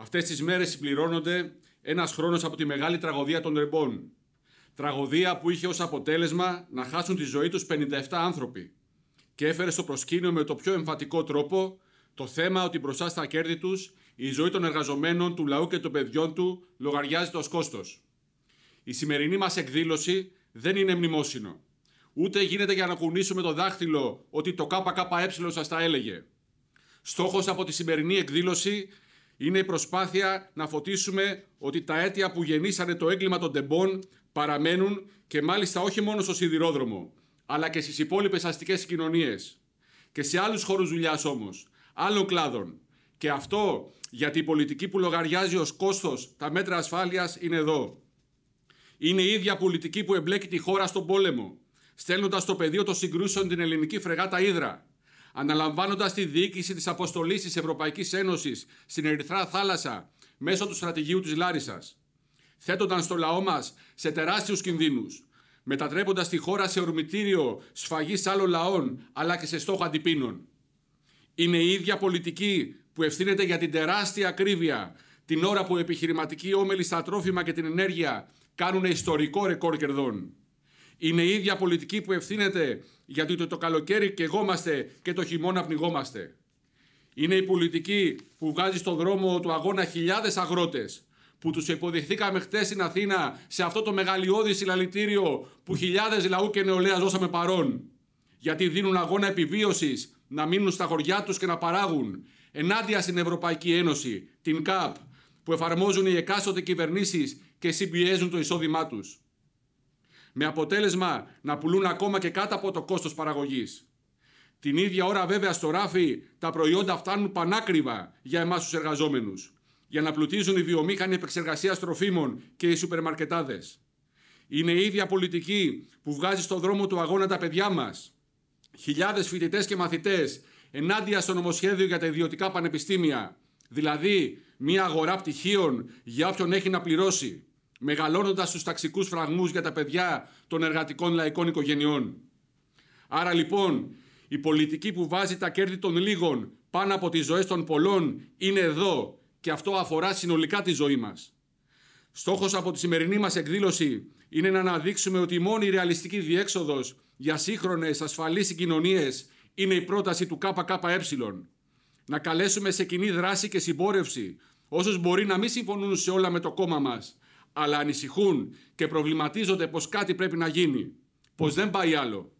Αυτές τις μέρες συμπληρώνονται ένας χρόνος από τη μεγάλη τραγωδία των ρεμπών. Τραγωδία που είχε ως αποτέλεσμα να χάσουν τη ζωή τους 57 άνθρωποι και έφερε στο προσκήνιο με το πιο εμφατικό τρόπο το θέμα ότι μπροστά στα κέρδη τους, η ζωή των εργαζομένων, του λαού και των παιδιών του λογαριάζεται ως κόστος. Η σημερινή μας εκδήλωση δεν είναι μνημόσυνο. Ούτε γίνεται για να κουνήσουμε το δάχτυλο ότι το ΚΚΕ σας τα έλεγε. Στόχος από τη σημερινή εκδήλωση είναι η προσπάθεια να φωτίσουμε ότι τα αίτια που γεννήσανε το έγκλημα των τεμπών παραμένουν και μάλιστα όχι μόνο στο σιδηρόδρομο, αλλά και στις υπόλοιπες αστικές κοινωνίες και σε άλλους χώρους δουλειάς όμως, άλλων κλάδων. Και αυτό γιατί η πολιτική που λογαριάζει ως κόστος τα μέτρα ασφάλειας είναι εδώ. Είναι η ίδια πολιτική που εμπλέκει τη χώρα στον πόλεμο, στέλνοντας στο πεδίο των συγκρούσεων την ελληνική φρεγάτα Ήδρα, αναλαμβάνοντας τη διοίκηση της αποστολής της Ευρωπαϊκής Ένωσης στην Ερυθρά Θάλασσα μέσω του στρατηγίου της Λάρισας, θέτονταν στο λαό μας σε τεράστιους κινδύνους, μετατρέποντας τη χώρα σε ορμητήριο σφαγής άλλων λαών αλλά και σε στόχο αντιπίνων. Είναι η ίδια πολιτική που ευθύνεται για την τεράστια ακρίβεια την ώρα που οι επιχειρηματικοί όμελοι στα τρόφιμα και την ενέργεια κάνουν ιστορικό ρεκόρ κερδών. Είναι η ίδια πολιτική που ευθύνεται γιατί το, το καλοκαίρι κεγόμαστε και το χειμώνα πνιγόμαστε. Είναι η πολιτική που βγάζει στον δρόμο του αγώνα χιλιάδες αγρότες που τους υποδεχθήκαμε χτες στην Αθήνα σε αυτό το μεγαλειώδη συλλαλητήριο που χιλιάδες λαού και νεολαία δώσαμε παρόν. Γιατί δίνουν αγώνα επιβίωσης να μείνουν στα χωριά τους και να παράγουν ενάντια στην Ευρωπαϊκή Ένωση, την ΚΑΠ, που εφαρμόζουν οι εκάστοτε κυβερνήσεις και συμπιέζουν το εισόδημά τους με αποτέλεσμα να πουλούν ακόμα και κάτω από το κόστος παραγωγής. Την ίδια ώρα βέβαια στο ράφι τα προϊόντα φτάνουν πανάκριβα για εμάς τους εργαζόμενους, για να πλουτίζουν οι βιομήχανοι επεξεργασίας τροφίμων και οι σούπερ μαρκετάδες. Είναι η ίδια πολιτική που βγάζει στον δρόμο του αγώνα τα παιδιά μας. Χιλιάδες φοιτητές και μαθητές ενάντια στο νομοσχέδιο για τα ιδιωτικά πανεπιστήμια, δηλαδή μια αγορά πτυχίων για όποιον έχει να πληρώσει μεγαλώνοντας τους ταξικούς φραγμούς για τα παιδιά των εργατικών λαϊκών οικογενειών. Άρα λοιπόν, η πολιτική που βάζει τα κέρδη των λίγων πάνω από τις ζωές των πολλών είναι εδώ και αυτό αφορά συνολικά τη ζωή μας. Στόχος από τη σημερινή μας εκδήλωση είναι να αναδείξουμε ότι η μόνη ρεαλιστική διέξοδος για σύγχρονες ασφαλείς συγκοινωνίες είναι η πρόταση του ΚΚΕ. Να καλέσουμε σε κοινή δράση και συμπόρευση όσους μπορεί να μην συμφωνούν σε όλα με το κόμμα μας, αλλά ανησυχούν και προβληματίζονται πως κάτι πρέπει να γίνει, πως δεν πάει άλλο.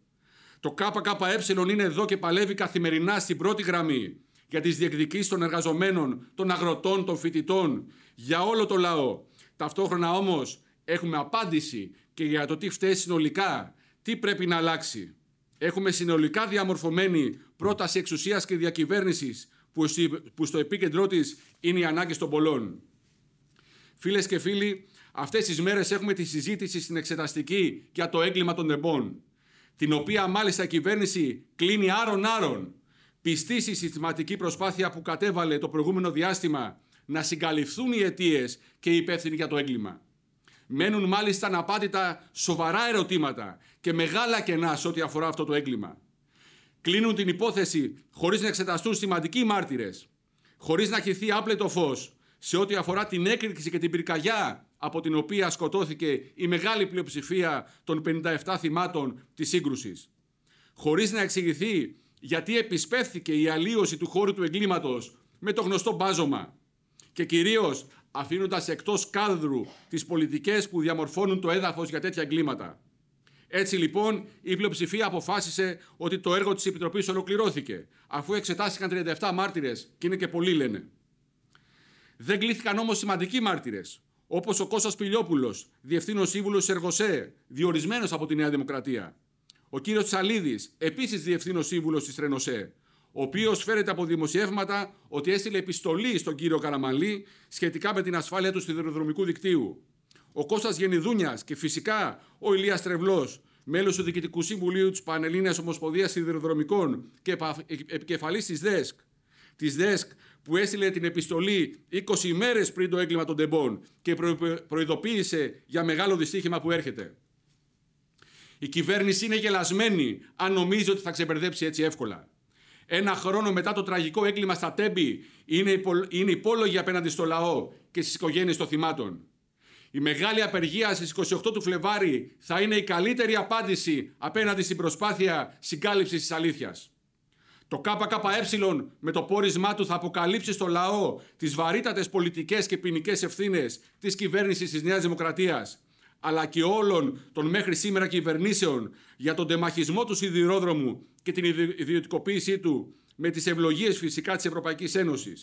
Το ΚΚΕ είναι εδώ και παλεύει καθημερινά στην πρώτη γραμμή για τις διεκδικήσεις των εργαζομένων, των αγροτών, των φοιτητών, για όλο το λαό. Ταυτόχρονα όμως έχουμε απάντηση και για το τι φταίει συνολικά, τι πρέπει να αλλάξει. Έχουμε συνολικά διαμορφωμένη πρόταση εξουσίας και διακυβέρνησης που στο επίκεντρό της είναι οι ανάγκες των πολλών. Φίλες και φίλοι, Αυτές τις μέρες έχουμε τη συζήτηση στην εξεταστική για το έγκλημα των εμπών, την οποία μάλιστα η κυβέρνηση κλείνει άρον-άρον πιστή στη συστηματική προσπάθεια που κατέβαλε το προηγούμενο διάστημα να συγκαλυφθούν οι αιτίες και οι υπεύθυνοι για το έγκλημα. Μένουν μάλιστα αναπάντητα σοβαρά ερωτήματα και μεγάλα κενά σε ό,τι αφορά αυτό το έγκλημα. Κλείνουν την υπόθεση χωρίς να εξεταστούν σημαντικοί μάρτυρες, χωρίς να χυθεί άπλετο φως σε ό,τι αφορά την έκρηξη και την πυρκαγιά από την οποία σκοτώθηκε η μεγάλη πλειοψηφία των 57 θυμάτων της σύγκρουσης. Χωρίς να εξηγηθεί γιατί επισπεύθηκε η αλλίωση του χώρου του εγκλήματος με το γνωστό μπάζωμα και κυρίως αφήνοντας εκτός κάδρου τις πολιτικές που διαμορφώνουν το έδαφος για τέτοια εγκλήματα. Έτσι λοιπόν η πλειοψηφία αποφάσισε ότι το έργο της Επιτροπής ολοκληρώθηκε αφού εξετάστηκαν 37 μάρτυρες και είναι και πολλοί λένε. Δεν κλήθηκαν όμως σημαντικοί μάρτυρες Όπως ο Κώστας Πιλιόπουλο, διευθύνων σύμβουλο Εργοσέ, διορισμένος από τη Νέα Δημοκρατία. Ο κύριος Τσαλίδη, επίση διευθύνων σύμβουλος της Ρενοσέ, ο οποίος φέρεται από δημοσιεύματα ότι έστειλε επιστολή στον κύριο Καραμαλή σχετικά με την ασφάλεια του σιδηροδρομικού δικτύου. Ο Κώστας Γενιδούνιας και φυσικά ο Ηλίας Τρευλός, μέλος του Διοικητικού Συμβουλίου της Πανελλήνιας Ομοσπονδίας Σιδηροδρομικών και επικεφαλής της ΔΕΣΚ. Της ΔΕΣΚ που έστειλε την επιστολή 20 ημέρες πριν το έγκλημα των τεμπών και προειδοποίησε για μεγάλο δυστύχημα που έρχεται. Η κυβέρνηση είναι γελασμένη αν νομίζει ότι θα ξεπερδέψει έτσι εύκολα. Ένα χρόνο μετά το τραγικό έγκλημα στα Τέμπη είναι, υπόλογη είναι υπόλογοι απέναντι στο λαό και στις οικογένειες των θυμάτων. Η μεγάλη απεργία στις 28 του Φλεβάρι θα είναι η καλύτερη απάντηση απέναντι στην προσπάθεια συγκάλυψης της αλήθειας. Το ΚΚΕ με το πόρισμά του θα αποκαλύψει στο λαό τις βαρύτατες πολιτικές και ποινικές ευθύνες της κυβέρνησης της Νέας Δημοκρατίας, αλλά και όλων των μέχρι σήμερα κυβερνήσεων για τον τεμαχισμό του σιδηρόδρομου και την ιδιωτικοποίησή του με τις ευλογίες φυσικά της Ευρωπαϊκής Ένωσης.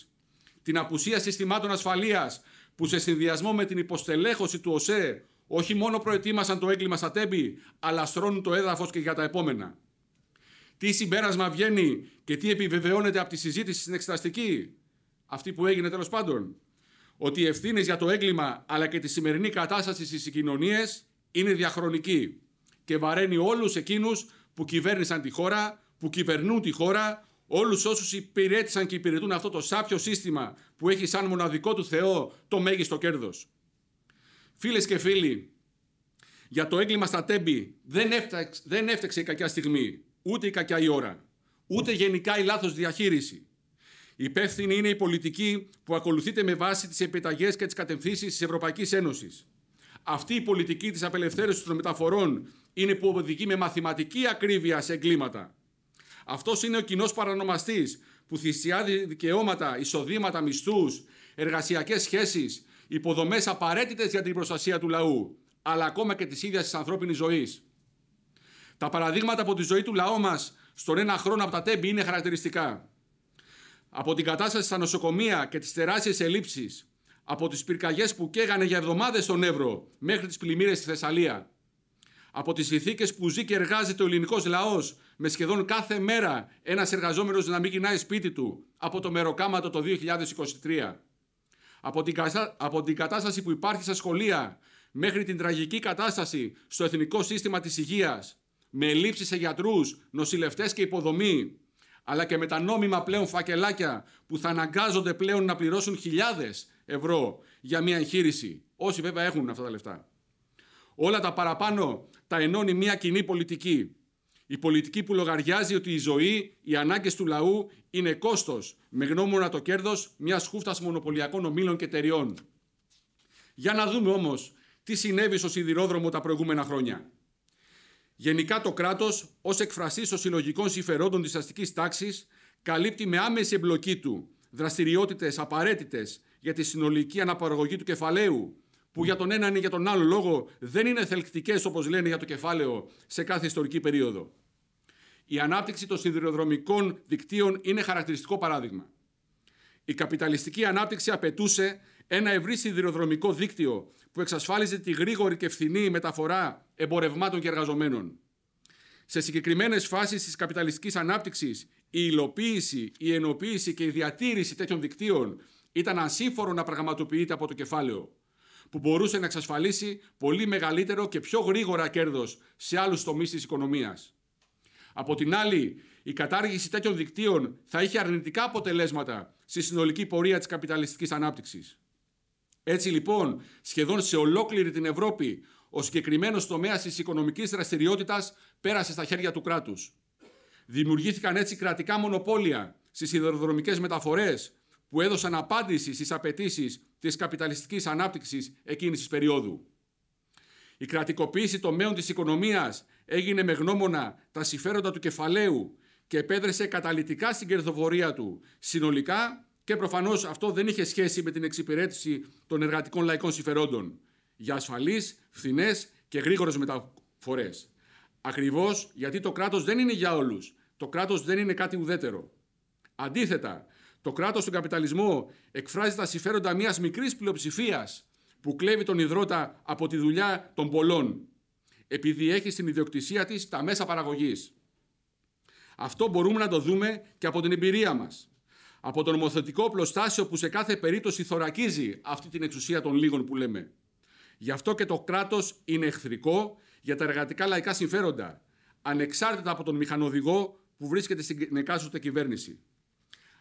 Την απουσία συστημάτων ασφαλείας που σε συνδυασμό με την υποστελέχωση του ΟΣΕ όχι μόνο προετοίμασαν το έγκλημα στα τέμπη, αλλά στρώνουν το έδαφος και για τα επόμενα. Τι συμπέρασμα βγαίνει και τι επιβεβαιώνεται από τη συζήτηση στην εξεταστική, αυτή που έγινε τέλος πάντων. Ότι οι ευθύνες για το έγκλημα αλλά και τη σημερινή κατάσταση στις συγκοινωνίες είναι διαχρονική και βαραίνει όλους εκείνους που κυβέρνησαν τη χώρα, που κυβερνούν τη χώρα, όλους όσους υπηρέτησαν και υπηρετούν αυτό το σάπιο σύστημα που έχει σαν μοναδικό του Θεό το μέγιστο κέρδος. Φίλες και φίλοι, για το έγκλημα στα τέμπη δεν έφταξε, δεν έφταξε η κακιά στιγμή ούτε η κακιά η ώρα, ούτε γενικά η λάθος διαχείριση. Υπεύθυνη είναι η πολιτική που ακολουθείται με βάση τις επιταγές και τις κατευθύνσεις της Ευρωπαϊκής Ένωσης. Αυτή η πολιτική της απελευθέρωσης των μεταφορών είναι που οδηγεί με μαθηματική ακρίβεια σε εγκλήματα. Αυτός είναι ο κοινός παρανομαστής που θυσιάζει δικαιώματα, εισοδήματα, μισθούς, εργασιακές σχέσεις, υποδομές απαραίτητες για την προστασία του λαού, αλλά ακόμα και της ίδιας της ανθρώπινης ζωής. Τα παραδείγματα από τη ζωή του λαού μας στον ένα χρόνο από τα τέμπη είναι χαρακτηριστικά. Από την κατάσταση στα νοσοκομεία και τις τεράστιες ελλείψεις, από τις πυρκαγιές που καίγανε για εβδομάδες στον Εύρο μέχρι τις πλημμύρες στη Θεσσαλία, από τις ηθίκε που ζει και εργάζεται ο ελληνικός λαός με σχεδόν κάθε μέρα ένας εργαζόμενος να μην κοινάει σπίτι του από το μεροκάματο το 2023. Από την, από την κατάσταση που υπάρχει στα σχολεία μέχρι την τραγική κατάσταση στο εθνικό σύστημα της Υγείας με λήψεις σε γιατρούς, νοσηλευτές και υποδομή, αλλά και με τα νόμιμα πλέον φακελάκια που θα αναγκάζονται πλέον να πληρώσουν χιλιάδες ευρώ για μια εγχείρηση, όσοι βέβαια έχουν αυτά τα λεφτά. Όλα τα παραπάνω τα ενώνει μια κοινή πολιτική. Η πολιτική που λογαριάζει ότι η ζωή, οι ανάγκες του λαού είναι κόστος, με γνώμονα το κέρδος μιας χούφτας μονοπωλιακών ομήλων και εταιριών. Για να δούμε όμως τι συνέβη στο σιδηρόδρομο τα προηγούμενα χρόνια. Γενικά το κράτος, ως εκφραστής των συλλογικών συμφερόντων της αστικής τάξης, καλύπτει με άμεση εμπλοκή του δραστηριότητες απαραίτητες για τη συνολική αναπαραγωγή του κεφαλαίου, που για τον έναν ή για τον άλλο λόγο δεν είναι θελκτικές, όπως λένε για το κεφάλαιο, σε κάθε ιστορική περίοδο. Η ανάπτυξη των σιδηροδρομικών δικτύων είναι χαρακτηριστικό παράδειγμα. Η καπιταλιστική ανάπτυξη απαιτούσε ένα ευρύ σιδηροδρομικό δίκτυο που εξασφάλιζε τη γρήγορη και φθηνή μεταφορά εμπορευμάτων και εργαζομένων. Σε συγκεκριμένες φάσεις της καπιταλιστικής ανάπτυξης, η υλοποίηση, η ενοποίηση και η διατήρηση τέτοιων δικτύων ήταν ασύμφορο να πραγματοποιείται από το κεφάλαιο, που μπορούσε να εξασφαλίσει πολύ μεγαλύτερο και πιο γρήγορα κέρδος σε άλλους τομείς της οικονομίας. Από την άλλη, η κατάργηση τέτοιων δικτύων θα είχε αρνητικά αποτελέσματα στη συνολική πορεία της καπιταλιστικής ανάπτυξης. Έτσι λοιπόν, σχεδόν σε ολόκληρη την Ευρώπη, ο συγκεκριμένος τομέας της οικονομικής δραστηριότητας πέρασε στα χέρια του κράτους. Δημιουργήθηκαν έτσι κρατικά μονοπόλια στις σιδηροδρομικέ μεταφορές που έδωσαν απάντηση στις απαιτήσεις της καπιταλιστικής ανάπτυξης εκείνης της περίοδου. Η κρατικοποίηση τομέων της οικονομίας έγινε με γνώμονα τα συμφέροντα του κεφαλαίου και επέδρεσε καταλητικά στην κερδοφορία του συνολικά και προφανώς αυτό δεν είχε σχέση με την εξυπηρέτηση των εργατικών λαϊκών συμφερόντων για ασφαλείς, φθηνές και γρήγορες μεταφορές. Ακριβώς γιατί το κράτος δεν είναι για όλους. Το κράτος δεν είναι κάτι ουδέτερο. Αντίθετα, το κράτος στον καπιταλισμό εκφράζει τα συμφέροντα μιας μικρής πλειοψηφίας που κλέβει τον υδρότα από τη δουλειά των πολλών, επειδή έχει στην ιδιοκτησία της τα μέσα παραγωγής. Αυτό μπορούμε να το δούμε και από την εμπειρία μας. Από το νομοθετικό πλωστάσιο που σε κάθε περίπτωση θωρακίζει αυτή την εξουσία των λίγων που λέμε. Γι' αυτό και το κράτος είναι εχθρικό για τα εργατικά λαϊκά συμφέροντα, ανεξάρτητα από τον μηχανοδηγό που βρίσκεται στην εκάστοτε κυβέρνηση.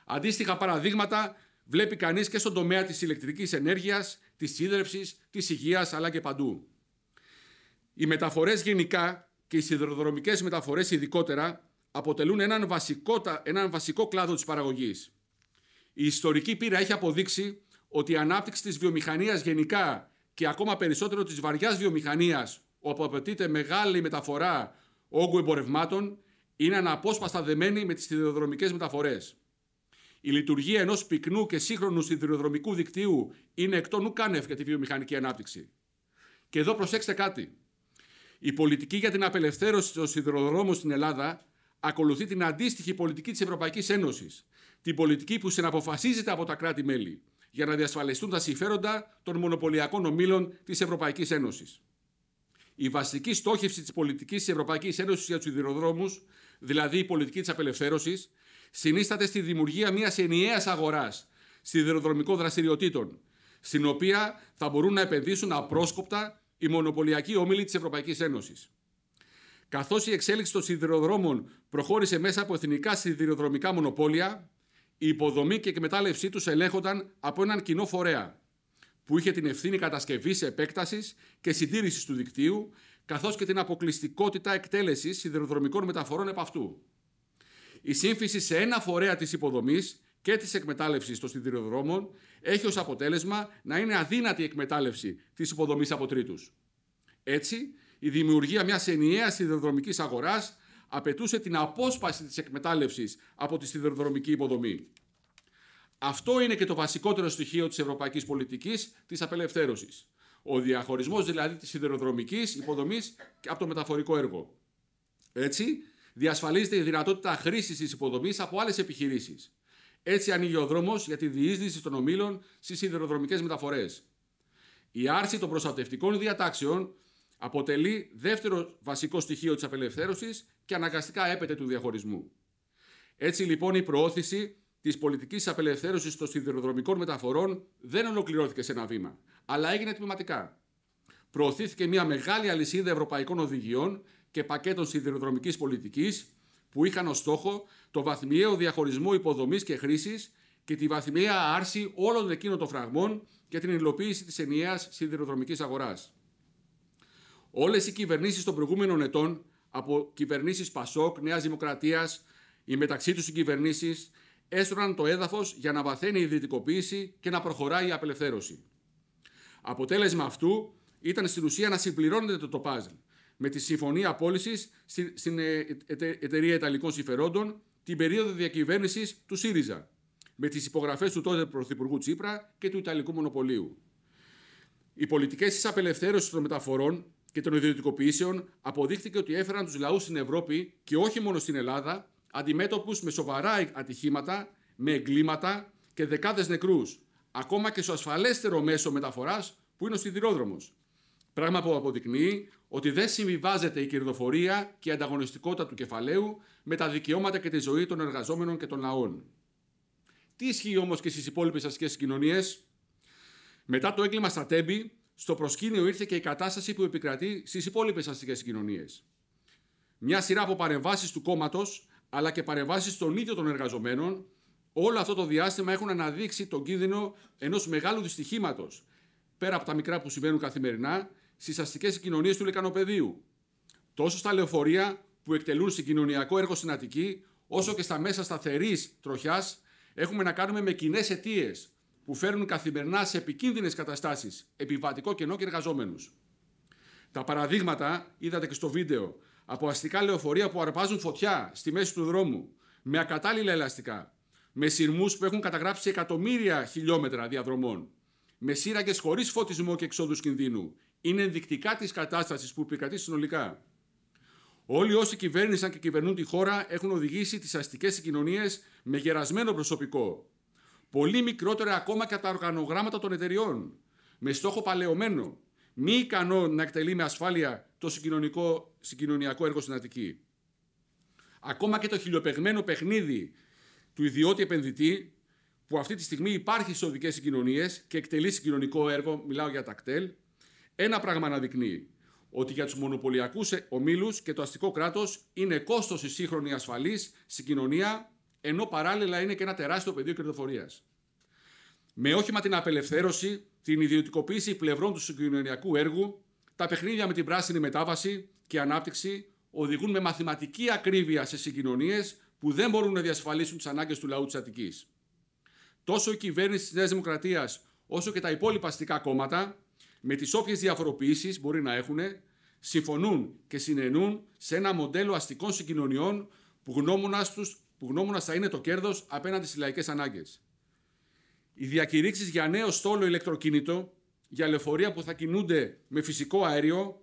Αντίστοιχα παραδείγματα βλέπει κανείς και στον τομέα της ηλεκτρικής ενέργειας, της σύνδρευση, της υγείας αλλά και παντού. Οι μεταφορές γενικά και οι σιδηροδρομικές μεταφορές ειδικότερα αποτελούν έναν βασικό, έναν βασικό κλάδο της παραγωγής. Η ιστορική πείρα έχει αποδείξει ότι η ανάπτυξη της βιομηχανίας γενικά και ακόμα περισσότερο της βαριάς βιομηχανίας όπου απαιτείται μεγάλη μεταφορά όγκου εμπορευμάτων είναι αναπόσπαστα δεμένη με τις σιδηροδρομικές μεταφορές. Η λειτουργία ενός πυκνού και σύγχρονου σιδηροδρομικού δικτύου είναι εκτό νου κάνευ για τη βιομηχανική ανάπτυξη. Και εδώ προσέξτε κάτι. Η πολιτική για την απελευθέρωση των σιδηροδρόμων στην Ελλάδα ακολουθεί την αντίστοιχη πολιτική της Ευρωπαϊκής Ένωσης. Την πολιτική που συναποφασίζεται από τα κράτη-μέλη για να διασφαλιστούν τα συμφέροντα των μονοπωλιακών ομίλων της Ευρωπαϊκής Ένωσης. Η βασική στόχευση της πολιτικής της Ευρωπαϊκής Ένωσης για τους σιδηροδρόμους, δηλαδή η πολιτική της απελευθέρωσης, συνίσταται στη δημιουργία μιας ενιαίας αγοράς σιδηροδρομικών δραστηριοτήτων, στην οποία θα μπορούν να επενδύσουν απρόσκοπτα οι μονοπωλιακοί όμιλοι της Ευρωπαϊκής Ένωσης. Καθώς η εξέλιξη των σιδηροδρόμων προχώρησε μέσα από εθνικά σιδηροδρομικά μονοπόλια, η υποδομή και εκμετάλλευσή τους ελέγχονταν από έναν κοινό φορέα που είχε την ευθύνη κατασκευής, επέκτασης και συντήρησης του δικτύου, καθώς και την αποκλειστικότητα εκτέλεσης σιδηροδρομικών μεταφορών επ' αυτού. Η σύμφυση σε ένα φορέα της υποδομής και της εκμετάλλευσης των σιδηροδρόμων έχει ως αποτέλεσμα να είναι αδύνατη η εκμετάλλευση της υποδομής από τρίτους. Έτσι, η δημιουργία μιας ενιαίας σιδηροδρομικής αγοράς απαιτούσε την απόσπαση της εκμετάλλευσης από τη σιδηροδρομική υποδομή. Αυτό είναι και το βασικότερο στοιχείο της ευρωπαϊκής πολιτικής της απελευθέρωσης. Ο διαχωρισμός δηλαδή της σιδηροδρομικής υποδομής από το μεταφορικό έργο. Έτσι, διασφαλίζεται η δυνατότητα χρήσης της υποδομής από άλλες επιχειρήσεις. Έτσι ανοίγει ο δρόμος για τη διείσδυση των ομίλων στις σιδηροδρομικές μεταφορές. Η άρση των προστατευτικών διατάξεων αποτελεί δεύτερο βασικό στοιχείο της απελευθέρωσης και αναγκαστικά έπεται του διαχωρισμού. Έτσι λοιπόν η προώθηση της πολιτικής απελευθέρωσης των σιδηροδρομικών μεταφορών δεν ολοκληρώθηκε σε ένα βήμα, αλλά έγινε τμηματικά. Προωθήθηκε μια μεγάλη αλυσίδα ευρωπαϊκών οδηγιών και πακέτων σιδηροδρομικής πολιτικής, που είχαν ως στόχο το βαθμιαίο διαχωρισμό υποδομής και χρήσης και τη βαθμιαία άρση όλων εκείνων των φραγμών και την υλοποίηση της ενιαίας σιδηροδρομικής αγοράς. Όλες οι κυβερνήσεις των προηγούμενων ετών, από κυβερνήσεις Πασόκ, Νέας Δημοκρατίας, οι μεταξύ τους κυβερνήσει, έστρωναν το έδαφος για να βαθαίνει η ιδιωτικοποίηση και να προχωράει η απελευθέρωση. Αποτέλεσμα αυτού ήταν στην ουσία να συμπληρώνεται το, τοπάζλ... με τη συμφωνία πώλησης στην ε, Εταιρεία Ιταλικών Συμφερόντων την περίοδο διακυβέρνησης του ΣΥΡΙΖΑ, με τις υπογραφές του τότε Πρωθυπουργού Τσίπρα και του Ιταλικού Μονοπωλίου. Οι πολιτικές της απελευθέρωσης των μεταφορών και των ιδιωτικοποιήσεων αποδείχθηκε ότι έφεραν τους λαούς στην Ευρώπη και όχι μόνο στην Ελλάδα αντιμέτωπους με σοβαρά ατυχήματα, με εγκλήματα και δεκάδες νεκρούς... ακόμα και στο ασφαλέστερο μέσο μεταφοράς... που είναι ο σιδηρόδρομος. Πράγμα που αποδεικνύει ότι δεν συμβιβάζεται η κερδοφορία και η ανταγωνιστικότητα του κεφαλαίου με τα δικαιώματα και τη ζωή των εργαζόμενων και των λαών. Τι ισχύει όμως και στις υπόλοιπες αστικές κοινωνίες. Μετά το έγκλημα στα Τέμπη, στο προσκήνιο ήρθε και η κατάσταση που επικρατεί στις υπόλοιπες αστικές κοινωνίες. Μια σειρά από παρεμβάσεις του κόμματος αλλά και παρεμβάσεις των ίδιων των εργαζομένων, όλο αυτό το διάστημα έχουν αναδείξει τον κίνδυνο ενός μεγάλου δυστυχήματος πέρα από τα μικρά που συμβαίνουν καθημερινά στις αστικές κοινωνίες του λεκανοπεδίου. Τόσο στα λεωφορεία που εκτελούν συγκοινωνιακό έργο στην Αττική, όσο και στα μέσα σταθερής τροχιάς, έχουμε να κάνουμε με κοινές αιτίες που φέρνουν καθημερινά σε επικίνδυνες καταστάσεις επιβατικό κενό και εργαζόμενους. Τα παραδείγματα είδατε και στο βίντεο από αστικά λεωφορεία που αρπάζουν φωτιά στη μέση του δρόμου με ακατάλληλα ελαστικά, με σειρμούς που έχουν καταγράψει εκατομμύρια χιλιόμετρα διαδρομών, με σύραγγες χωρίς φωτισμό και εξόδους κινδύνου, είναι ενδεικτικά της κατάστασης που επικρατεί συνολικά. Όλοι όσοι κυβέρνησαν και κυβερνούν τη χώρα έχουν οδηγήσει τις αστικές συγκοινωνίες με γερασμένο προσωπικό, πολύ μικρότερα ακόμα και τα οργανογράμματα των εταιριών, με στόχο παλαιωμένο, μη ικανό να εκτελεί με ασφάλεια το συγκοινωνιακό έργο στην Αττική. Ακόμα και το χιλιοπεγμένο παιχνίδι του ιδιώτη επενδυτή, που αυτή τη στιγμή υπάρχει στις οδικές συγκοινωνίες και εκτελεί συγκοινωνικό έργο, μιλάω για τα κτέλ, ένα πράγμα αναδεικνύει. Ότι για τους μονοπωλιακούς ομίλους και το αστικό κράτος είναι κόστος η σύγχρονη ασφαλής συγκοινωνία ενώ παράλληλα είναι και ένα τεράστιο πεδίο κερδοφορίας. Με όχημα την απελευθέρωση, την ιδιωτικοποίηση πλευρών του συγκοινωνιακού έργου, τα παιχνίδια με την πράσινη μετάβαση και ανάπτυξη οδηγούν με μαθηματική ακρίβεια σε συγκοινωνίες που δεν μπορούν να διασφαλίσουν τις ανάγκες του λαού της Αττικής. Τόσο η κυβέρνηση της Νέας Δημοκρατίας, όσο και τα υπόλοιπα αστικά κόμματα, με τις όποιες διαφοροποιήσεις μπορεί να έχουν, συμφωνούν και συνενούν σε ένα μοντέλο αστικών συγκοινωνιών που γνώμονα τους που γνώμονα θα είναι το κέρδος απέναντι στις λαϊκές ανάγκες. Οι διακηρύξεις για νέο στόλο ηλεκτροκίνητο, για λεωφορεία που θα κινούνται με φυσικό αέριο,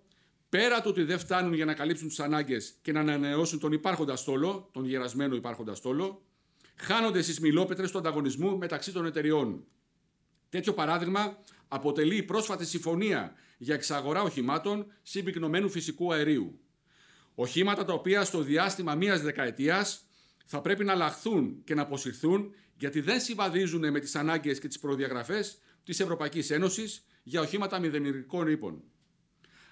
πέρα του ότι δεν φτάνουν για να καλύψουν τις ανάγκες και να ανανεώσουν τον υπάρχοντα στόλο, τον γερασμένο υπάρχοντα στόλο, χάνονται στις μιλόπετρες του ανταγωνισμού μεταξύ των εταιριών. Τέτοιο παράδειγμα αποτελεί η πρόσφατη συμφωνία για εξαγορά οχημάτων συμπυκνωμένου φυσικού αερίου. Οχήματα τα οποία στο διάστημα μίας δεκαετίας θα πρέπει να αλλάχθούν και να αποσυρθούν γιατί δεν συμβαδίζουν με τις ανάγκες και τις προδιαγραφές της Ευρωπαϊκής Ένωσης για οχήματα μηδενικών ύπων.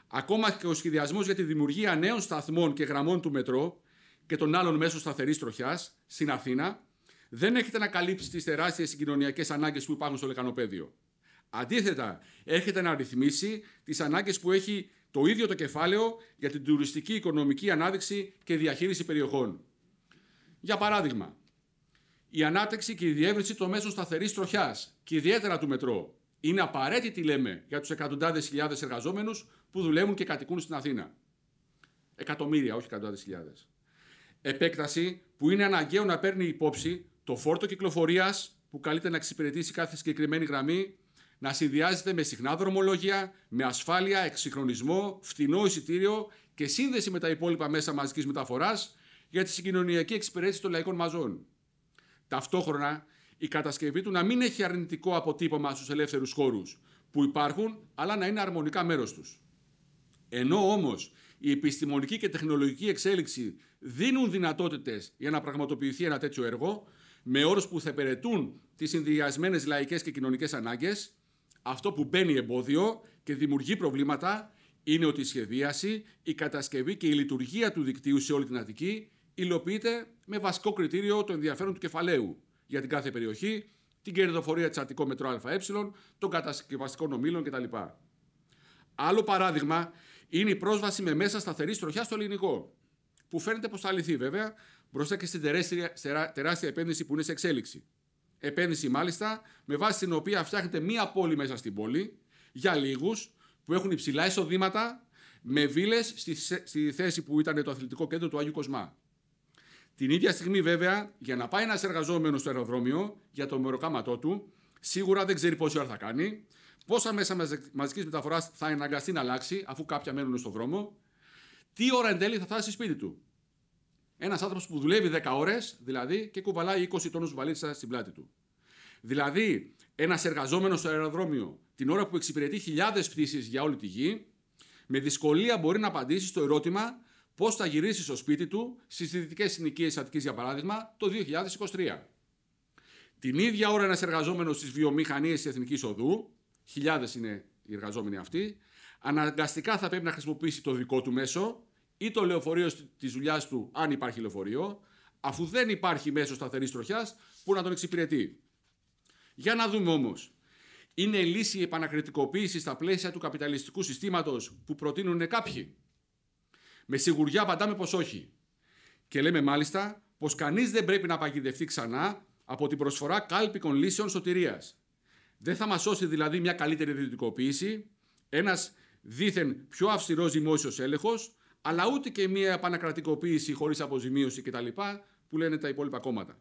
Ακόμα και ο σχεδιασμός για τη δημιουργία νέων σταθμών και γραμμών του μετρό και των άλλων μέσων σταθερής τροχιάς στην Αθήνα δεν έχετε να καλύψει τις τεράστιες συγκοινωνιακές ανάγκες που υπάρχουν στο λεκανοπέδιο. Αντίθετα, έχετε να ρυθμίσει τις ανάγκες που έχει το ίδιο το κεφάλαιο για την τουριστική οικονομική ανάδειξη και διαχείριση περιοχών. Για παράδειγμα, η ανάπτυξη και η διεύρυνση των μέσων σταθερής τροχιάς και ιδιαίτερα του μετρό είναι απαραίτητη, λέμε, για τους εκατοντάδες χιλιάδες εργαζόμενους που δουλεύουν και κατοικούν στην Αθήνα. Εκατομμύρια, όχι εκατοντάδες χιλιάδες. Επέκταση που είναι αναγκαίο να παίρνει υπόψη το φόρτο κυκλοφορίας που καλείται να εξυπηρετήσει κάθε συγκεκριμένη γραμμή, να συνδυάζεται με συχνά δρομολόγια, με ασφάλεια, εξυγχρονισμό, φτηνό εισιτήριο και σύνδεση με τα υπόλοιπα μέσα μαζικής μεταφοράς για τη συγκοινωνιακή εξυπηρέτηση των λαϊκών μαζών. Ταυτόχρονα, η κατασκευή του να μην έχει αρνητικό αποτύπωμα στους ελεύθερους χώρους που υπάρχουν, αλλά να είναι αρμονικά μέρος τους. Ενώ όμως η επιστημονική και τεχνολογική εξέλιξη δίνουν δυνατότητες για να πραγματοποιηθεί ένα τέτοιο έργο, με όρους που θα υπηρετούν τις συνδυασμένες λαϊκές και κοινωνικές ανάγκες, αυτό που μπαίνει εμπόδιο και δημιουργεί προβλήματα είναι ότι η σχεδίαση, η κατασκευή και η λειτουργία του δικτύου σε όλη την Αττική υλοποιείται με βασικό κριτήριο το ενδιαφέρον του κεφαλαίου για την κάθε περιοχή, την κερδοφορία της Αττικό Μετρό ΑΕ, των κατασκευαστικών ομήλων κτλ. Άλλο παράδειγμα είναι η πρόσβαση με μέσα σταθερής τροχιάς στο ελληνικό, που φαίνεται πως θα λυθεί βέβαια μπροστά και στην τεράστια, τεράστια επένδυση που είναι σε εξέλιξη. Επένδυση μάλιστα με βάση την οποία φτιάχνεται μία πόλη μέσα στην πόλη για λίγους που έχουν υψηλά εισοδήματα με βίλες στη, στη θέση που ήταν το αθλητικό κέντρο του Αγίου Κοσμά. Την ίδια στιγμή, βέβαια, για να πάει ένας εργαζόμενος στο αεροδρόμιο για το μεροκάματό του, σίγουρα δεν ξέρει πόση ώρα θα κάνει, πόσα μέσα μαζικής μεταφοράς θα αναγκαστεί να αλλάξει, αφού κάποια μένουν στον δρόμο, τι ώρα εν τέλει θα φτάσει σπίτι του. Ένας άνθρωπος που δουλεύει 10 ώρες, δηλαδή, και κουβαλάει 20 τόνους βαλίτσα στην πλάτη του. Δηλαδή, ένας εργαζόμενος στο αεροδρόμιο, την ώρα που εξυπηρετεί χιλιάδες πτήσεις για όλη τη γη, με δυσκολία μπορεί να απαντήσει στο ερώτημα πώς θα γυρίσει στο σπίτι του στις δυτικές συνοικίες Αττικής, για παράδειγμα, το 2023. Την ίδια ώρα, ένας εργαζόμενος στις βιομηχανίες της Εθνικής Οδού, χιλιάδες είναι οι εργαζόμενοι αυτοί, αναγκαστικά θα πρέπει να χρησιμοποιήσει το δικό του μέσο ή το λεωφορείο της δουλειάς του, αν υπάρχει λεωφορείο, αφού δεν υπάρχει μέσο σταθερής τροχιάς που να τον εξυπηρετεί. Για να δούμε όμως. Είναι λύση η επανακριτικοποίηση στα πλαίσια του καπιταλιστικού συστήματος που προτείνουν κάποιοι με σιγουριά απαντάμε πως όχι. Και λέμε μάλιστα πως κανείς δεν πρέπει να παγιδευτεί ξανά από την προσφορά κάλπικων λύσεων σωτηρίας. Δεν θα μας σώσει δηλαδή μια καλύτερη ιδιωτικοποίηση, ένας δίθεν πιο αυστηρός δημόσιος έλεγχος, αλλά ούτε και μια επανακρατικοποίηση χωρίς αποζημίωση κτλ. που λένε τα υπόλοιπα κόμματα.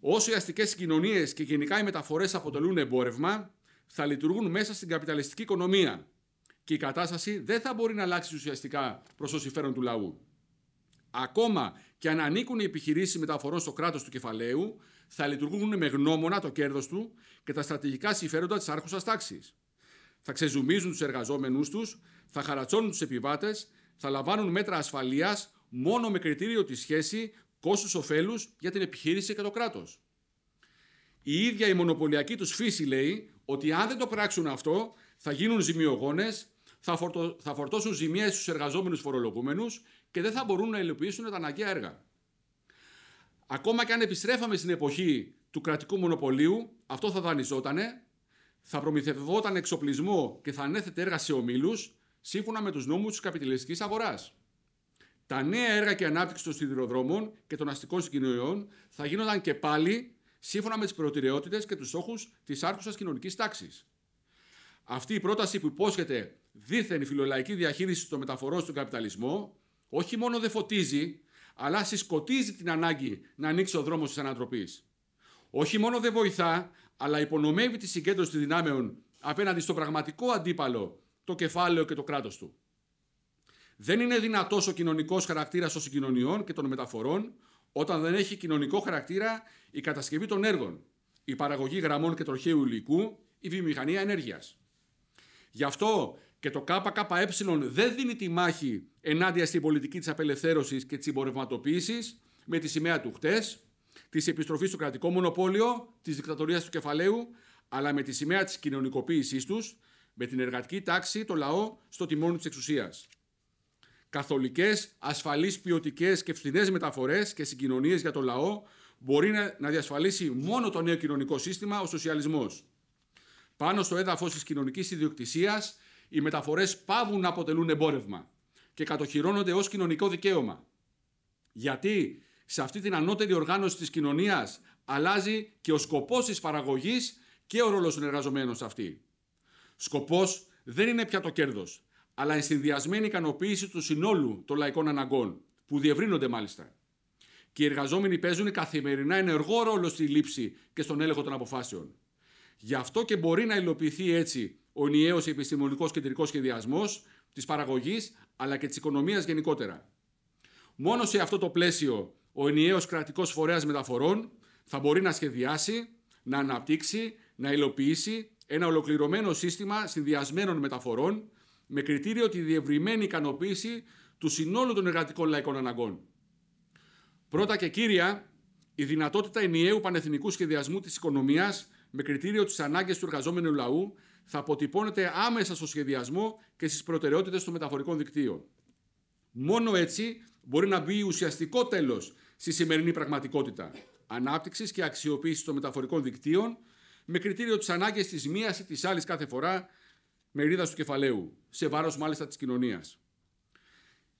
Όσο οι αστικές κοινωνίε και γενικά οι μεταφορές αποτελούν εμπόρευμα, θα λειτουργούν μέσα στην καπιταλιστική οικονομία, και η κατάσταση δεν θα μπορεί να αλλάξει ουσιαστικά προς το συμφέρον του λαού. Ακόμα και αν ανήκουν οι επιχειρήσεις μεταφορών στο κράτος του κεφαλαίου, θα λειτουργούν με γνώμονα το κέρδος του και τα στρατηγικά συμφέροντα της άρχουσας τάξης. Θα ξεζουμίζουν τους εργαζόμενους τους, θα χαρατσώνουν τους επιβάτες, θα λαμβάνουν μέτρα ασφαλείας μόνο με κριτήριο τη σχέση κόστου-οφέλου για την επιχείρηση και το κράτος. Η ίδια η μονοπωλιακή τους φύση λέει ότι αν δεν το πράξουν αυτό, θα γίνουν ζημιογόνες, θα, φορτω... θα φορτώσουν ζημίες στους εργαζόμενους φορολογούμενους και δεν θα μπορούν να υλοποιήσουν τα αναγκαία έργα. Ακόμα και αν επιστρέφαμε στην εποχή του κρατικού μονοπωλίου, αυτό θα δανειζότανε, θα προμηθευόταν εξοπλισμό και θα ανέθετε έργα σε ομίλους σύμφωνα με τους νόμους της καπιταλιστικής αγοράς. Τα νέα έργα και ανάπτυξη των σιδηροδρόμων και των αστικών συγκοινωνιών θα γίνονταν και πάλι σύμφωνα με τις προτεραιότητες και τους στόχους της άρχουσας κοινωνικής τάξης. Αυτή η πρόταση που υπόσχεται δίθεν φιλολαϊκή διαχείριση των μεταφορών στον καπιταλισμό, όχι μόνο δεν φωτίζει, αλλά συσκοτίζει την ανάγκη να ανοίξει ο δρόμος της ανατροπής. Όχι μόνο δεν βοηθά, αλλά υπονομεύει τη συγκέντρωση των δυνάμεων απέναντι στο πραγματικό αντίπαλο, το κεφάλαιο και το κράτος του. Δεν είναι δυνατός ο κοινωνικός χαρακτήρας των συγκοινωνιών και των μεταφορών όταν δεν έχει κοινωνικό χαρακτήρα η κατασκευή των έργων, η παραγωγή γραμμών και τροχαίου υλικού, η βιομηχανία ενέργειας. Γι' αυτό και το ΚΚΕ δεν δίνει τη μάχη ενάντια στην πολιτική της απελευθέρωσης και της εμπορευματοποίησης με τη σημαία του χτες, της επιστροφής στο κρατικό μονοπόλιο, της δικτατορίας του κεφαλαίου, αλλά με τη σημαία της κοινωνικοποίησής τους, με την εργατική τάξη, το λαό, στο τιμόνι της εξουσίας. Καθολικές, ασφαλείς, ποιοτικές και φθηνές μεταφορές και συγκοινωνίες για το λαό μπορεί να διασφαλίσει μόνο το νέο κοινωνικό σύστημα ο σοσιαλισμός. Πάνω στο έδαφος της κοινωνικής ιδιοκτησίας, οι μεταφορές πάβουν να αποτελούν εμπόρευμα και κατοχυρώνονται ως κοινωνικό δικαίωμα. Γιατί σε αυτή την ανώτερη οργάνωση της κοινωνίας αλλάζει και ο σκοπός της παραγωγής και ο ρόλος των εργαζομένων σε αυτή. Σκοπός δεν είναι πια το κέρδος, αλλά η συνδυασμένη ικανοποίηση του συνόλου των λαϊκών αναγκών, που διευρύνονται μάλιστα. Και οι εργαζόμενοι παίζουν καθημερινά ενεργό ρόλο στη λήψη και στον έλεγχο των αποφάσεων. Γι' αυτό και μπορεί να υλοποιηθεί έτσι ο ενιαίος επιστημονικός κεντρικός σχεδιασμός της παραγωγής, αλλά και της οικονομίας γενικότερα. Μόνο σε αυτό το πλαίσιο ο ενιαίος κρατικός φορέας μεταφορών θα μπορεί να σχεδιάσει, να αναπτύξει, να υλοποιήσει ένα ολοκληρωμένο σύστημα συνδυασμένων μεταφορών με κριτήριο τη διευρυμένη ικανοποίηση του συνόλου των εργατικών λαϊκών αναγκών. Πρώτα και κύρια, η δυνατότητα ενιαίου πανεθνικού σχεδιασμού της οικονομίας με κριτήριο τις ανάγκες του εργαζόμενου λαού, θα αποτυπώνεται άμεσα στο σχεδιασμό και στις προτεραιότητες των μεταφορικών δικτύων. Μόνο έτσι μπορεί να μπει ουσιαστικό τέλος στη σημερινή πραγματικότητα ανάπτυξης και αξιοποίησης των μεταφορικών δικτύων, με κριτήριο τις ανάγκες της μίας ή της άλλης κάθε φορά μερίδας του κεφαλαίου, σε βάρος μάλιστα της κοινωνίας.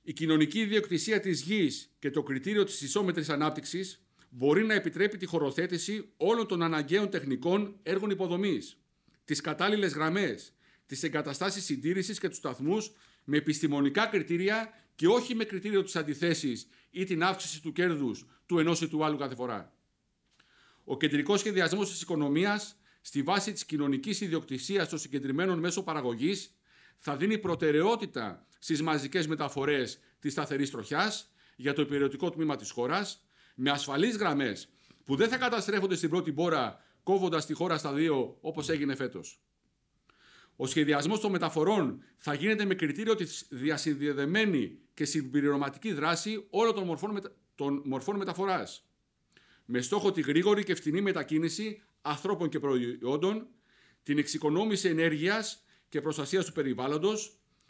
Η κοινωνική ιδιοκτησία της γης και το κριτήριο της ισόμετρης ανάπτυξης μπορεί να επιτρέπει τη χωροθέτηση όλων των αναγκαίων τεχνικών έργων υποδομής, τις κατάλληλες γραμμές, τις εγκαταστάσεις συντήρησης και τους σταθμούς με επιστημονικά κριτήρια και όχι με κριτήριο της αντιθέσης ή την αύξηση του κέρδους του ενός ή του άλλου κάθε φορά. Ο κεντρικός σχεδιασμός της οικονομίας στη βάση της κοινωνικής ιδιοκτησίας των συγκεντρημένων μέσων παραγωγής θα δίνει προτεραιότητα στις μαζικές μεταφορές της σταθερής τροχιάς για το υπηρετικό τμήμα της χώρας, με ασφαλείς γραμμές που δεν θα καταστρέφονται στην πρώτη μπόρα κόβοντας τη χώρα στα δύο όπως έγινε φέτος. Ο σχεδιασμός των μεταφορών θα γίνεται με κριτήριο της διασυνδεδεμένη και συμπληρωματική δράση όλων των μορφών, μετα... μορφών μεταφοράς. Με στόχο τη γρήγορη και φτηνή μετακίνηση ανθρώπων και προϊόντων, την εξοικονόμηση ενέργειας και προστασίας του περιβάλλοντος,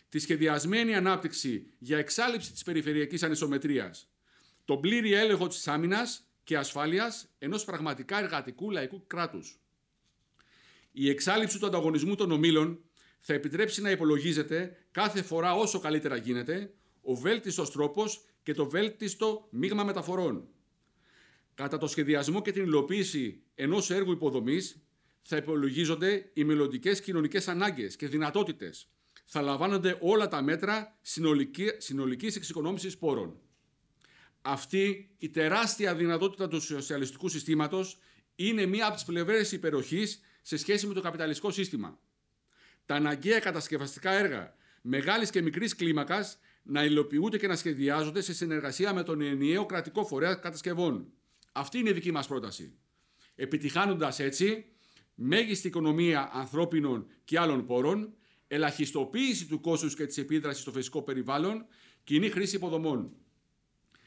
τη σχεδιασμένη ανάπτυξη για εξάλληψη της περιφερειακής ανισομετρίας, τον πλήρη έλεγχο της άμυνας και ασφάλειας ενός πραγματικά εργατικού λαϊκού κράτους. Η εξάλληψη του ανταγωνισμού των ομήλων θα επιτρέψει να υπολογίζεται κάθε φορά όσο καλύτερα γίνεται ο βέλτιστος τρόπος και το βέλτιστο μείγμα μεταφορών. Κατά το σχεδιασμό και την υλοποίηση ενός έργου υποδομής θα υπολογίζονται οι μελλοντικές κοινωνικές ανάγκες και δυνατότητες. Θα λαμβάνονται όλα τα μέτρα συνολική, συνολικής πόρων. Αυτή η τεράστια δυνατότητα του σοσιαλιστικού συστήματος είναι μία από τις πλευρές υπεροχής σε σχέση με το καπιταλιστικό σύστημα. Τα αναγκαία κατασκευαστικά έργα μεγάλης και μικρής κλίμακας να υλοποιούνται και να σχεδιάζονται σε συνεργασία με τον ενιαίο κρατικό φορέα κατασκευών. Αυτή είναι η δική μας πρόταση. Επιτυχάνοντας έτσι μέγιστη οικονομία ανθρώπινων και άλλων πόρων, ελαχιστοποίηση του κόστους και της επίδρασης στο φυσικό περιβάλλον, κοινή χρήση υποδομών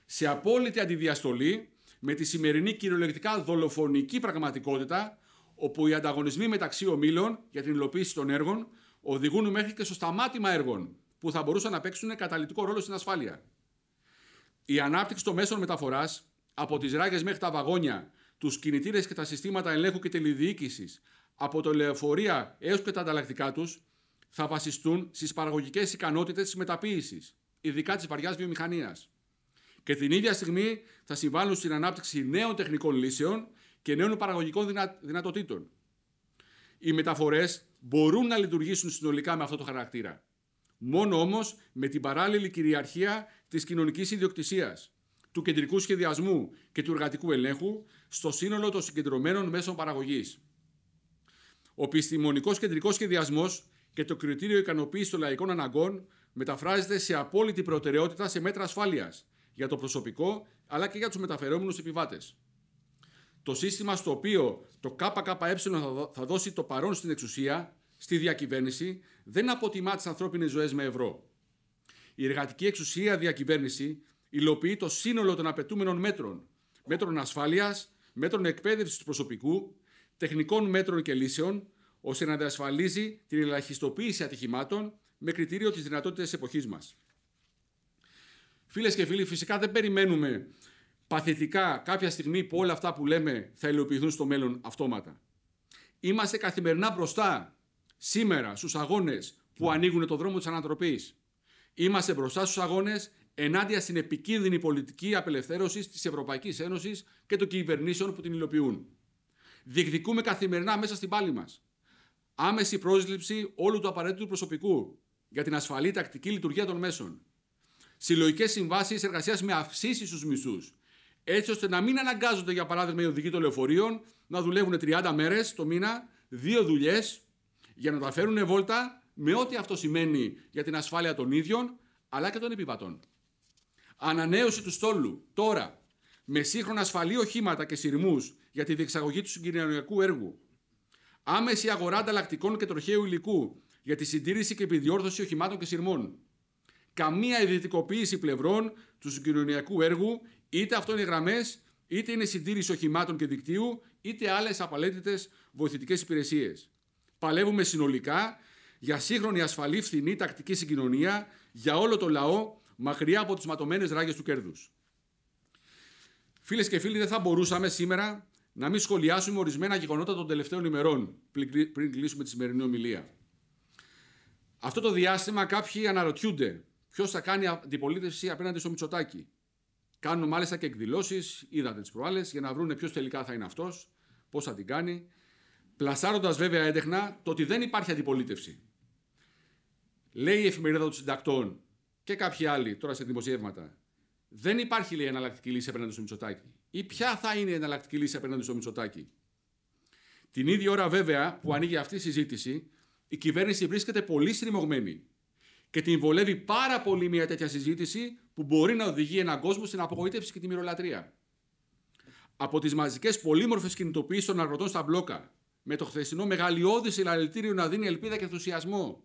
σε απόλυτη αντιδιαστολή με τη σημερινή κυριολεκτικά δολοφονική πραγματικότητα, όπου οι ανταγωνισμοί μεταξύ ομίλων για την υλοποίηση των έργων οδηγούν μέχρι και στο σταμάτημα έργων που θα μπορούσαν να παίξουν καταλητικό ρόλο στην ασφάλεια. Η ανάπτυξη των μέσων μεταφοράς από τις ράγες μέχρι τα βαγόνια, τους κινητήρες και τα συστήματα ελέγχου και τηλεδιοίκησης, από το λεωφορεία έως και τα ανταλλακτικά τους, θα βασιστούν στις παραγωγικές ικανότητες της μεταποίησης, ειδικά της βαριάς βιομηχανίας και την ίδια στιγμή θα συμβάλλουν στην ανάπτυξη νέων τεχνικών λύσεων και νέων παραγωγικών δυνατοτήτων. Οι μεταφορές μπορούν να λειτουργήσουν συνολικά με αυτό το χαρακτήρα. Μόνο όμως με την παράλληλη κυριαρχία της κοινωνικής ιδιοκτησίας, του κεντρικού σχεδιασμού και του εργατικού ελέγχου στο σύνολο των συγκεντρωμένων μέσων παραγωγής. Ο επιστημονικός κεντρικός σχεδιασμός και το κριτήριο ικανοποίησης των λαϊκών αναγκών μεταφράζεται σε απόλυτη προτεραιότητα σε μέτρα ασφάλειας, για το προσωπικό αλλά και για τους μεταφερόμενους επιβάτες. Το σύστημα στο οποίο το ΚΚΕ θα δώσει το παρόν στην εξουσία, στη διακυβέρνηση, δεν αποτιμά τις ανθρώπινες ζωές με ευρώ. Η εργατική εξουσία διακυβέρνηση υλοποιεί το σύνολο των απαιτούμενων μέτρων, μέτρων ασφάλειας, μέτρων εκπαίδευσης του προσωπικού, τεχνικών μέτρων και λύσεων, ώστε να διασφαλίζει την ελαχιστοποίηση ατυχημάτων με κριτήριο τις δυνατότητες εποχής μας. Φίλες και φίλοι, φυσικά δεν περιμένουμε παθητικά κάποια στιγμή που όλα αυτά που λέμε θα υλοποιηθούν στο μέλλον αυτόματα. Είμαστε καθημερινά μπροστά σήμερα στους αγώνες που ναι. ανοίγουν το δρόμο της ανατροπής. Είμαστε μπροστά στους αγώνες ενάντια στην επικίνδυνη πολιτική απελευθέρωσης της Ευρωπαϊκής Ένωσης και των κυβερνήσεων που την υλοποιούν. Διεκδικούμε καθημερινά μέσα στην πάλη μας. Άμεση πρόσληψη όλου του απαραίτητου προσωπικού για την ασφαλή τακτική λειτουργία των μέσων συλλογικές συμβάσεις εργασίας με αυξήσεις στους μισθούς. Έτσι ώστε να μην αναγκάζονται, για παράδειγμα, οι οδηγοί των λεωφορείων να δουλεύουν 30 μέρες το μήνα, δύο δουλειές, για να τα φέρουν βόλτα με ό,τι αυτό σημαίνει για την ασφάλεια των ίδιων αλλά και των επιβατών. Ανανέωση του στόλου τώρα με σύγχρονα ασφαλή οχήματα και σειρμούς για τη διεξαγωγή του συγκοινωνιακού έργου. Άμεση αγορά ανταλλακτικών και τροχαίου υλικού για τη συντήρηση και επιδιόρθωση οχημάτων και σειρμών καμία ιδιωτικοποίηση πλευρών του συγκοινωνιακού έργου, είτε αυτό είναι γραμμές, είτε είναι συντήρηση οχημάτων και δικτύου, είτε άλλες απαραίτητες βοηθητικές υπηρεσίες. Παλεύουμε συνολικά για σύγχρονη ασφαλή φθηνή τακτική συγκοινωνία για όλο το λαό, μακριά από τις ματωμένες ράγες του κέρδους. Φίλες και φίλοι, δεν θα μπορούσαμε σήμερα να μην σχολιάσουμε ορισμένα γεγονότα των τελευταίων ημερών, πριν κλείσουμε τη σημερινή ομιλία. Αυτό το διάστημα κάποιοι αναρωτιούνται Ποιος θα κάνει αντιπολίτευση απέναντι στο Μητσοτάκι. Κάνουν μάλιστα και εκδηλώσεις, είδατε τις προάλλες, για να βρουν ποιος τελικά θα είναι αυτός, πώς θα την κάνει. Πλασάροντας βέβαια έντεχνα το ότι δεν υπάρχει αντιπολίτευση. Λέει η εφημερίδα των συντακτών και κάποιοι άλλοι τώρα σε δημοσιεύματα. Δεν υπάρχει λέει εναλλακτική λύση απέναντι στο Μητσοτάκι. Ή ποια θα είναι η εναλλακτική λύση απέναντι στο Μητσοτάκι. Την ίδια ώρα βέβαια που ανοίγει αυτή η συζήτηση, η κυβέρνηση βρίσκεται πολύ στριμωγμένη και την βολεύει πάρα πολύ μια τέτοια συζήτηση που μπορεί να οδηγεί έναν κόσμο στην απογοήτευση και τη μυρολατρεία. Από τις μαζικές πολύμορφες κινητοποιήσεις των αγροτών στα μπλόκα, με το χθεσινό μεγαλειώδη συλλαλητήριο να δίνει ελπίδα και ενθουσιασμό,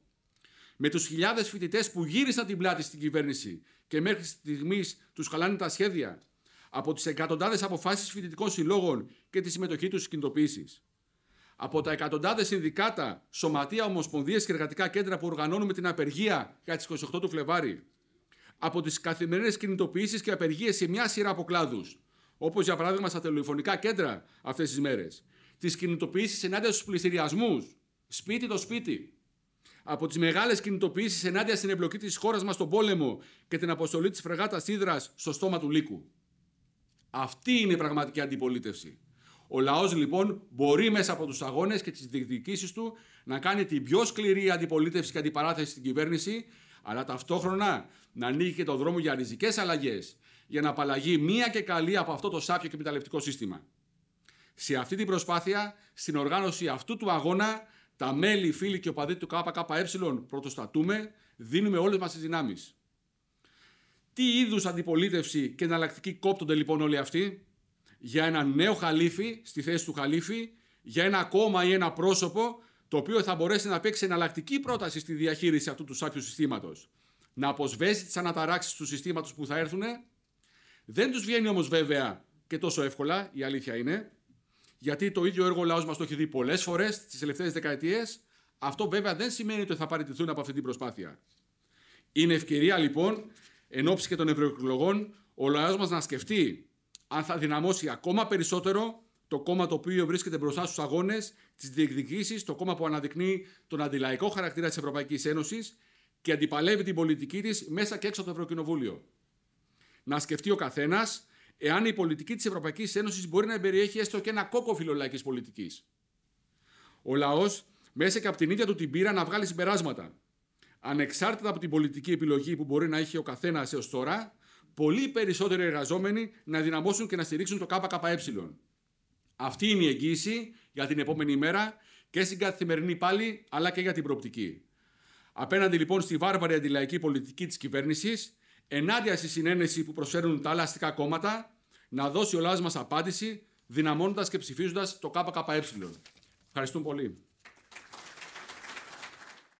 με τους χιλιάδες φοιτητές που γύρισαν την πλάτη στην κυβέρνηση και μέχρι στιγμής τους χαλάνε τα σχέδια, από τις εκατοντάδες αποφάσεις φοιτητικών συλλόγων και τη συμμετοχή τους στις κινητοποιήσεις. Από τα εκατοντάδες συνδικάτα, σωματεία, ομοσπονδίες και εργατικά κέντρα που οργανώνουμε την απεργία για τις 28 του Φλεβάρι. Από τις καθημερινές κινητοποιήσεις και απεργίες σε μια σειρά από κλάδους. Όπως για παράδειγμα στα τηλεφωνικά κέντρα αυτές τις μέρες. Τις κινητοποιήσεις ενάντια στους πληστηριασμούς. Σπίτι το σπίτι. Από τις μεγάλες κινητοποιήσεις ενάντια στην εμπλοκή της χώρας μας στον πόλεμο και την αποστολή της φρεγάτας Ήδρα στο στόμα του Λύκου. Αυτή είναι η πραγματική αντιπολίτευση. Ο λαός λοιπόν μπορεί μέσα από τους αγώνες και τις διεκδικήσεις του να κάνει την πιο σκληρή αντιπολίτευση και αντιπαράθεση στην κυβέρνηση, αλλά ταυτόχρονα να ανοίγει και το δρόμο για ριζικές αλλαγές, για να απαλλαγεί μία και καλή από αυτό το σάπιο και επιταλλευτικό σύστημα. Σε αυτή την προσπάθεια, στην οργάνωση αυτού του αγώνα, τα μέλη, φίλοι και ο οπαδοί του ΚΚΕ πρωτοστατούμε, δίνουμε όλες μας τις δυνάμεις. Τι είδους αντιπολίτευση και εναλλακτική κόπτονται λοιπόν όλοι αυτοί, για ένα νέο χαλίφι στη θέση του χαλίφι, για ένα κόμμα ή ένα πρόσωπο το οποίο θα μπορέσει να παίξει εναλλακτική πρόταση στη διαχείριση αυτού του σάπιου συστήματος. Να αποσβέσει τις αναταράξεις του συστήματος που θα έρθουν. Δεν τους βγαίνει όμως βέβαια και τόσο εύκολα, η αλήθεια είναι, γιατί το ίδιο έργο λαός μας το έχει δει πολλές φορές τις τελευταίες δεκαετίες. Αυτό βέβαια δεν σημαίνει ότι θα παραιτηθούν από αυτή την προσπάθεια. Είναι ευκαιρία λοιπόν, εν ώψη και των ευρωεκλογών, ο λαός μας να σκεφτεί αν θα δυναμώσει ακόμα περισσότερο το κόμμα το οποίο βρίσκεται μπροστά στους αγώνες, τι διεκδικήσει, το κόμμα που αναδεικνύει τον αντιλαϊκό χαρακτήρα της Ευρωπαϊκής Ένωσης και αντιπαλεύει την πολιτική της μέσα και έξω από το Ευρωκοινοβούλιο. Να σκεφτεί ο καθένας εάν η πολιτική της Ευρωπαϊκής Ένωσης μπορεί να περιέχει έστω και ένα κόκο φιλολαϊκή πολιτικής. Ο λαός, μέσα και από την ίδια του την πείρα, να βγάλει συμπεράσματα. Ανεξάρτητα από την πολιτική επιλογή που μπορεί να έχει ο καθένας έως τώρα, πολύ περισσότεροι εργαζόμενοι να δυναμώσουν και να στηρίξουν το ΚΚΕ. Αυτή είναι η εγγύηση για την επόμενη μέρα και στην καθημερινή πάλι, αλλά και για την προοπτική. Απέναντι λοιπόν στη βάρβαρη αντιλαϊκή πολιτική της κυβέρνησης, ενάντια στη συνένεση που προσφέρουν τα άλλα αστικά κόμματα, να δώσει ο λαός μας απάντηση, δυναμώνοντας και ψηφίζοντας το ΚΚΕ. Ευχαριστούμε πολύ.